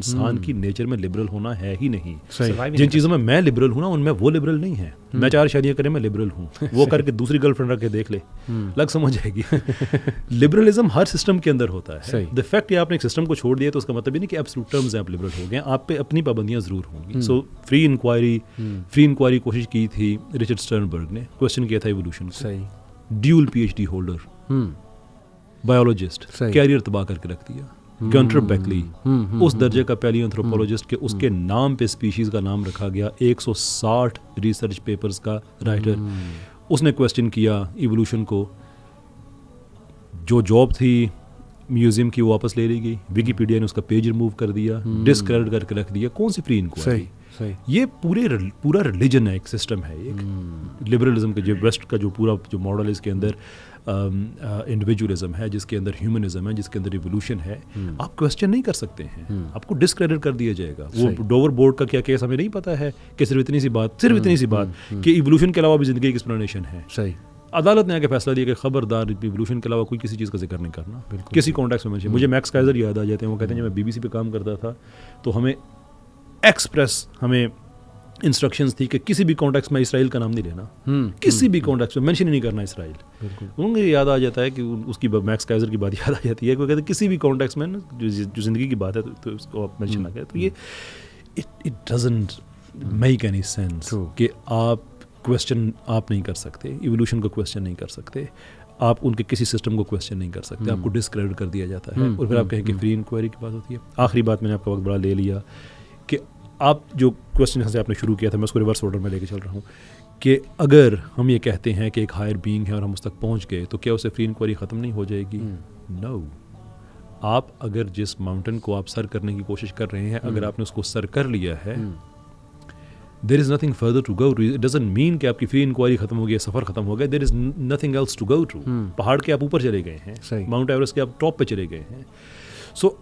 इंसान हम्म। की नेचर में लिबरल होना है ही नहीं जिन चीज़ों में मैं लिबरल हूँ ना उनमें वो लिबरल नहीं है हम्म। मैं चार शादियां करें मैं लिबरल हूँ वो करके दूसरी गर्लफ्रेंड रख के देख ले हम्म। लग समझ आएगी लिबरलिज्म हर सिस्टम के अंदर होता है द फैक्ट आपने एक सिस्टम को छोड़ दिया तो उसका मतलब ये नहीं कि एब्सोलूट टर्म्स आप लिबरल हो गए आप पे अपनी पाबंदियां जरूर होंगी so free inquiry free inquiry कोशिश की थी रिचर्ड स्टर्नबर्ग ने क्वेश्चन किया था इवोल्यूशन सही dual PhD holder biologist career तबाह करके रख दिया Gunter Bechly hmm, hmm, hmm, उस दर्जे का पहली एंथ्रोपोलॉजिस्ट के उसके नाम पे स्पीशीज का नाम रखा गया 160 रिसर्च पेपर्स का राइटर उसने क्वेश्चन किया इवोल्यूशन को जो जॉब थी म्यूजियम की वापस ले ली गई विकीपीडिया ने उसका पेज रिमूव कर दिया डिस्क्रेडिट करके रख दिया कौन सी फ्री इंक्वायरी सही ये पूरे पूरा रिलीजन है एक सिस्टम है एक लिबरलिज्म का जो वेस्ट का जो पूरा जो मॉडल है इसके अंदर इंडिविजुअलिज्म um, uh, है जिसके अंदर ह्यूमनिज्म है जिसके अंदर रिवोल्यूशन है हम्म। आप क्वेश्चन नहीं कर सकते हैं हम्म। आपको डिसक्रेडिट कर दिया जाएगा वो डोवर बोर्ड का क्या केस हमें नहीं पता है कि सिर्फ इतनी सी बात सिर्फ इतनी हम्म, सी बात कि इवोल्यूशन के अलावा भी जिंदगी की एक्सप्लेनेशन है सही अदालत ने आगे फैसला दिया कि खबरदार रिवोल्यूशन के अलावा कोई किसी चीज़ का जिक्र नहीं करना किसी कॉन्टेक्ट में मुझे मैक्स काइजर याद आ जाते हैं वो कहते हैं जब मैं बीबीसी पे काम करता था तो हमें एक्सप्रेस हमें इंस्ट्रक्शंस थी कि किसी भी कॉन्टेक्स्ट में इसराइल का नाम नहीं लेना हम्म, किसी हम्म, भी कॉन्टेक्स्ट हम्म। में मेंशन ही नहीं करना इसराइल उनको याद आ जाता है कि उसकी मैक्स कैजर की बात याद आ जाती है क्योंकि कहते किसी भी कॉन्टेक्स में ना जो ज़िंदगी की बात है तो, तो उसको आप मैंशन ना करें तो ये it it doesn't make any sense कि आप क्वेश्चन आप नहीं कर सकते इवोल्यूशन को क्वेश्चन नहीं कर सकते आप उनके किसी सिस्टम को क्वेश्चन नहीं कर सकते आपको डिसक्रेडिट कर दिया जाता है और फिर आप कहें कि फ्री इंक्वायरी की बात होती है आखिरी बात मैंने आपका वक्त बड़ा ले लिया आप जो क्वेश्चन जहाँ से आपने शुरू किया था मैं उसको रिवर्स ऑर्डर में लेके चल रहा हूँ कि अगर हम ये कहते हैं कि एक हायर बींग है और हम उस तक पहुँच गए तो क्या उससे फ्री इंक्वायरी ख़त्म नहीं हो जाएगी नो हम्म। no. आप अगर जिस माउंटेन को आप सर करने की कोशिश कर रहे हैं अगर हम्म। आपने उसको सर कर लिया है there is nothing further to go it doesn't mean कि आपकी फ्री इंक्वायरी खत्म हो गई सफ़र खत्म हो गया there is nothing else to go to पहाड़ के आप ऊपर चले गए हैं माउंट एवरेस्ट के आप टॉप पर चले गए हैं सो so,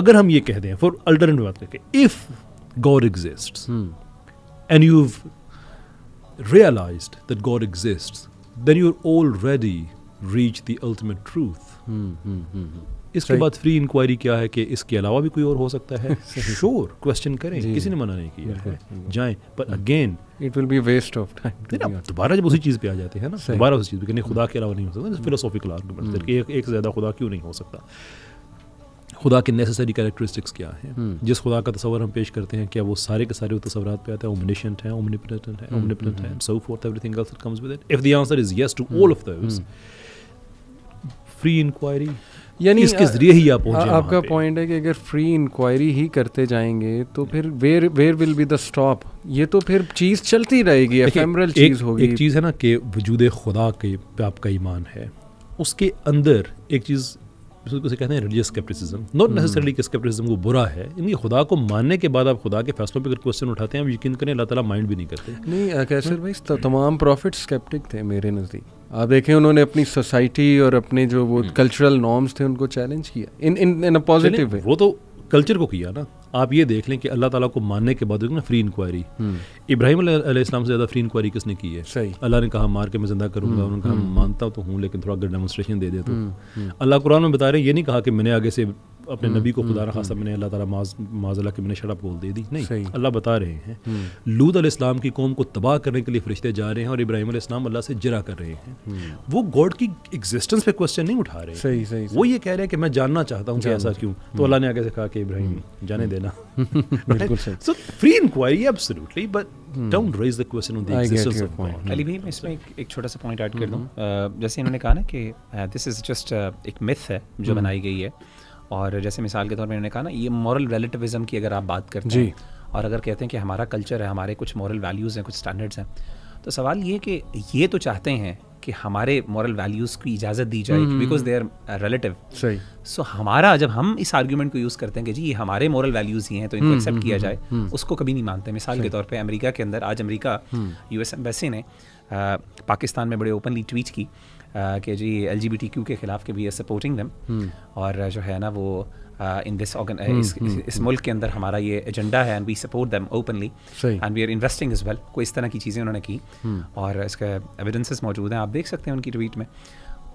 अगर हम ये कह दें फॉर अल्टरनेट बात करके if God exists, hmm. and you've realized that God exists, then you're already reached the ultimate truth. Hmm, hmm, hmm, इसके बाद फ्री इंक्वायरी क्या है कि इसके अलावा भी कोई और हो सकता है श्योर क्वेश्चन करें किसी ने मना नहीं किया है जाएं पर again it will be waste of time दोबारा जब उसी चीज़ पे आ जाते हैं ना दोबारा उसी चीज़ पे नहीं खुदा के अलावा नहीं हो सकता फिलोसॉफिकल आर्गूमेंट एक से ज़्यादा खुदा क्यों नहीं हो सकता खुदा के नेसेसरी कैरेक्टरिस्टिक्स क्या हैं हम्म। जिस खुदा का तस्वर हम पेश करते हैं क्या वो सारे के सारे तस्वर पे आते हैं ओमनिशेंट है है है so everything else comes with it if the answer is yes to all of those free inquiry यानी इसके जरिए ही आप आपका पॉइंट है कि अगर फ्री इंक्वायरी ही करते जाएंगे तो फिर where will be the stop ये तो फिर चीज़ चलती रहेगी एफेमरल चीज़ होगी एक चीज़ है ना कि वजूद खुदा के पे आपका ईमान है उसके अंदर एक चीज़ उसे कहते हैं रिलीजियस स्केप्टिसिज्म नॉट नेसेसरली कि स्केप्टिसिज्म वो बुरा है इनकी खुदा को मानने के बाद आप खुदा के फैसलों पर अगर क्वेश्चन उठाते हैं आप यकीन करें अल्लाह ताला माइंड भी नहीं करते नहीं कैसर भाई तमाम प्रॉफिट स्केप्टिक थे मेरे नज़दीक आप देखें उन्होंने अपनी सोसाइटी और अपने जो वो कल्चरल नॉर्म्स हम्म। थे उनको चैलेंज किया इन इन इन पॉजिटिव वे वो तो कल्चर को किया ना आप ये देख लें कि अल्लाह ताला को मानने के बाद ना फ्री इंक्वायरी इब्राहिम इस्लाम से ज़्यादा फ्री इंक्वायरी किसने की है सही अल्लाह ने कहा मार के मैं ज़िंदा करूंगा हम्म, उन्होंने कहा हम्म। मानता तो हूँ लेकिन थोड़ा अगर डेमोस्ट्रेशन दे दे तो हम्म, अल्लाह कुरान में बता रहे ये नहीं कहा कि मैंने आगे से अपने हम्म, नबी को हम्म, खुदा खासा हम्म। मैंने अल्लाह ताला माजला के मैंने शराब बोल दे दी नहीं अल्लाह बता रहे हैं लूद अलैहिस्सलाम की कौम को तबाह करने के लिए फरिश्ते जा रहे हैं और इब्राहिम अलैहिस्सलाम अल्लाह से जरा कर रहे हैं वो गॉड की एग्जिस्टेंस पे क्वेश्चन नहीं उठा रहे सही सही वो ये कह रहे हैं कि मैं जानना चाहता हूँ कि ऐसा क्यों तो अल्लाह ने आगे से कहा कि इब्राहिम जाने देना free inquiry absolutely but don't raise the question on the existence of God Ali भाई मैं इसमें एक छोटा सा पॉइंट ऐड कर दूं जैसे इन्होंने कहा ना कि दिस इज जस्ट एक मिथ है जो बनाई गई है और जैसे मिसाल के तौर पर मैंने कहा ना ये मॉरल रिलेटिविज्म की अगर आप बात करते हैं और अगर कहते हैं कि हमारा कल्चर है हमारे कुछ मॉरल वैल्यूज़ हैं कुछ स्टैंडर्ड्स हैं तो सवाल ये कि ये तो चाहते हैं कि हमारे मॉरल वैल्यूज़ की इजाज़त दी जाए बिकॉज दे आर रिलेटिव सही सो हमारा जब हम इस आर्ग्यूमेंट को यूज़ करते हैं कि जी ये हमारे मॉरल वैल्यूज़ ही हैं तो इनको एक्सेप्ट हम्म, हम्म, किया हम्म, जाए उसको कभी नहीं मानते मिसाल के तौर पर अमेरिका के अंदर आज अमेरिका यू एस एम्बेसी ने uh, पाकिस्तान में बड़े ओपनली ट्वीट की कि जी एल के खिलाफ के भी सपोर्टिंग दम hmm. और जो है ना वो इन दिस ऑर्गन इस hmm, hmm. मुल्क के अंदर हमारा ये एजेंडा है and we support them openly and we are investing is well कोई इस तरह की चीज़ें उन्होंने की और इसके एविडेंसेस मौजूद हैं आप देख सकते हैं उनकी ट्वीट में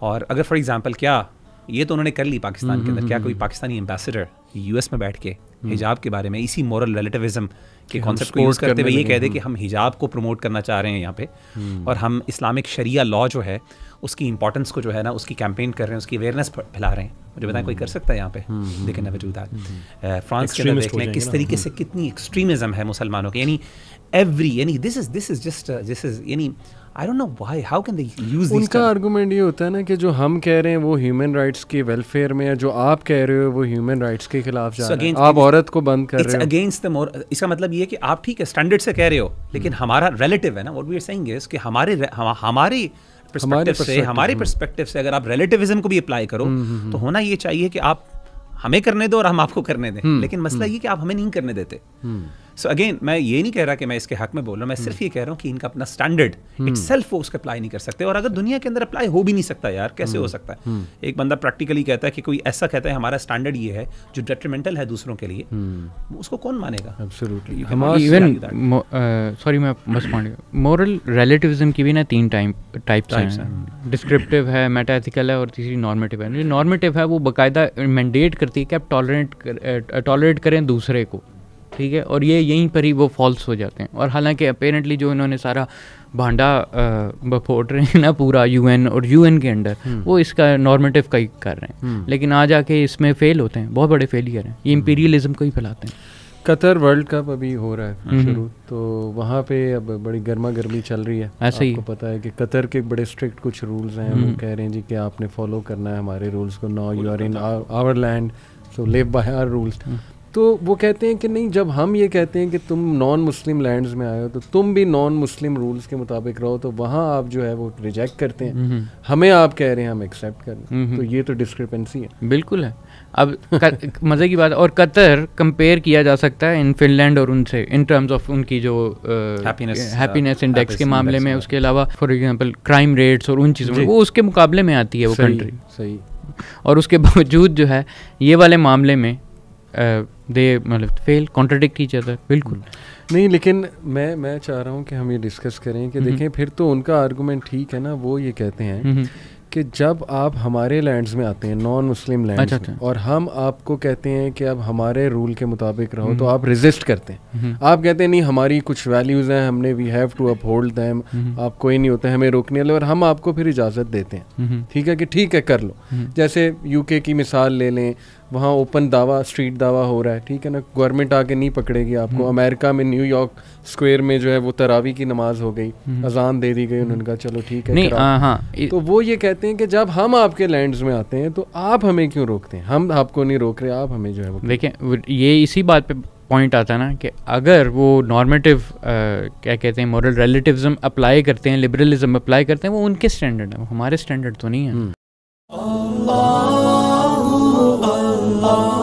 और अगर फॉर एग्जाम्पल क्या ये तो उन्होंने कर ली पाकिस्तान के अंदर क्या कोई पाकिस्तानी एम्बेसडर यूएस में बैठ के हिजाब के बारे में इसी मॉरल रिलेटिविज्म के कॉन्सेप्ट को यूज़ करते हुए ये कह दे कि हम हिजाब को प्रमोट करना चाह रहे हैं यहाँ पे और हम इस्लामिक शरिया लॉ जो है उसकी इंपॉर्टेंस को जो है ना उसकी कैंपेन कर रहे हैं उसकी अवेयरनेस फैला रहे हैं मुझे बताएं कोई कर सकता है यहाँ पे लेकिन नवे जू फ्रांस के देख लें किस तरीके से हम्म। कितनी एक्सट्रीमिज्म है मुसलमानों की यानी एवरी यानी this is this is just this is यानी I don't know why how can they use उनका आर्गुमेंट ये होता है ना कि जो हम कह रहे हैं वो ह्यूमन राइट्स के वेलफेयर में है जो आप कह रहे हो वो ह्यूमन राइट्स के खिलाफ जा so रहे हैं आप औरत को बंद कर रहे हो अगेंस्ट द मोर इसका मतलब ये है कि आप ठीक है स्टैंडर्ड से कह रहे हो लेकिन हम्म। हमारा रिलेटिव है ना what we are saying is कि हमारे हम, हमारे हमारे से परस्पेक्टिव से अगर आप रिलेटिविज्म को भी अप्लाई करो हम्म, हम्म, हम्म। तो होना ये चाहिए कि आप हमें करने दो और हम आपको करने दें लेकिन मसला ये कि आप हमें नहीं करने देते सो अगेन मैं ये नहीं कह रहा कि मैं इसके हक में बोल रहा हूँ मैं हम्म। सिर्फ ये कह रहा हूँ कि इनका अपना स्टैंडर्ड इट सेल्फ वो उसका अप्लाई नहीं कर सकते और अगर दुनिया के अंदर अप्लाई हो भी नहीं सकता यार कैसे हो हम्म। सकता है हम्म। एक बंदा प्रैक्टिकली कहता है कि कोई ऐसा कहता है हमारा स्टैंडर्ड ये है जो डेट्रीमेंटल है दूसरों के लिए उसको कौन मानेगा सॉरी uh, मैं बस मॉरल रिलेटिविज्म की भी ना तीन टाइम टाइप्स डिस्क्रिप्टिव है मेटाथिकल है और तीसरी नॉर्मेटिव है नॉर्मेटिव है वो बाकायदा मैंडेट करती है कि आप टॉलरेंट टॉलरेट uh, करें दूसरे को ठीक है और ये यहीं पर ही वो फॉल्स हो जाते हैं और हालांकि अपेरेंटली जो इन्होंने सारा भांडा बफोट रहे हैं ना पूरा यूएन और यूएन के अंडर हम्म। वो इसका नॉर्मेटिव का ही कर रहे हैं हम्म। लेकिन आ जाके इसमें फ़ेल होते हैं बहुत बड़े फेलियर हैं ये इम्पीरियलिज्म को ही फैलाते हैं कतर वर्ल्ड कप अभी हो रहा है हम्म, शुरू तो वहाँ पे अब बड़ी गर्मा गर्मी चल रही है ऐसे ही पता है कि कतर के बड़े स्ट्रिक्ट कुछ रूल्स हैं वो कह रहे हैं जी कि आपने फॉलो करना है हमारे रूल्स को now you are in our land so live by our rules तो वो कहते हैं कि नहीं जब हम ये कहते हैं कि तुम नॉन मुस्लिम लैंड्स में आए हो तो तुम भी नॉन मुस्लिम रूल्स के मुताबिक रहो तो वहाँ आप जो है वो रिजेक्ट करते हैं हमें आप कह रहे हैं हम एक्सेप्ट कर तो ये तो डिस्क्रिपेंसी है बिल्कुल है अब मज़े की बात और कतर कंपेयर किया जा सकता है इन फिनलैंड और उनसे इन टर्म्स ऑफ उनकी जो हैप्पीनेस इंडेक्स के मामले में उसके अलावा फॉर एग्जांपल क्राइम रेट्स और उन चीज़ों में वो उसके मुकाबले में आती है वो कंट्री सही और उसके बावजूद जो है ये वाले मामले में दे मतलब फेल कॉन्ट्रडिक्ट ईच अदर बिल्कुल hmm. नहीं लेकिन मैं मैं चाह रहा हूँ कि हम ये डिस्कस करें कि mm-hmm. देखें फिर तो उनका आर्गूमेंट ठीक है ना वो ये कहते हैं mm-hmm. कि जब आप हमारे लैंड्स में आते हैं नॉन मुस्लिम लैंड्स अच्छा, और हम आपको कहते हैं कि अब हमारे रूल के मुताबिक रहो तो हम्म। आप रिजिस्ट करते हैं हम्म। आप कहते हैं नहीं हमारी कुछ वैल्यूज़ हैं हमने we have to uphold them आप कोई नहीं होता हमें रोकने वाले और हम आपको फिर इजाज़त देते हैं हम्म। ठीक है कि ठीक है कर लो जैसे यूके की मिसाल ले लें वहाँ ओपन दावा स्ट्रीट दावा हो रहा है ठीक है ना गवर्नमेंट आके नहीं पकड़ेगी आपको अमेरिका में न्यूयॉर्क स्क्वायर में जो है वो तरावी की नमाज हो गई अजान दे दी गई उन्होंने कहा चलो ठीक है हाँ, हाँ तो वो ये कहते कहते हैं कि जब हम आपके लैंड्स में आते हैं तो आप हमें क्यों रोकते हैं हम आपको नहीं रोक रहे आप हमें जो है देखें ये इसी बात पे पॉइंट आता है ना कि अगर वो नॉर्मेटिव क्या कहते हैं मॉरल रिलेटिविज्म अप्लाई करते हैं लिबरलिज्म अप्लाई करते हैं वो उनके स्टैंडर्ड है हमारे स्टैंडर्ड तो नहीं है हम्म।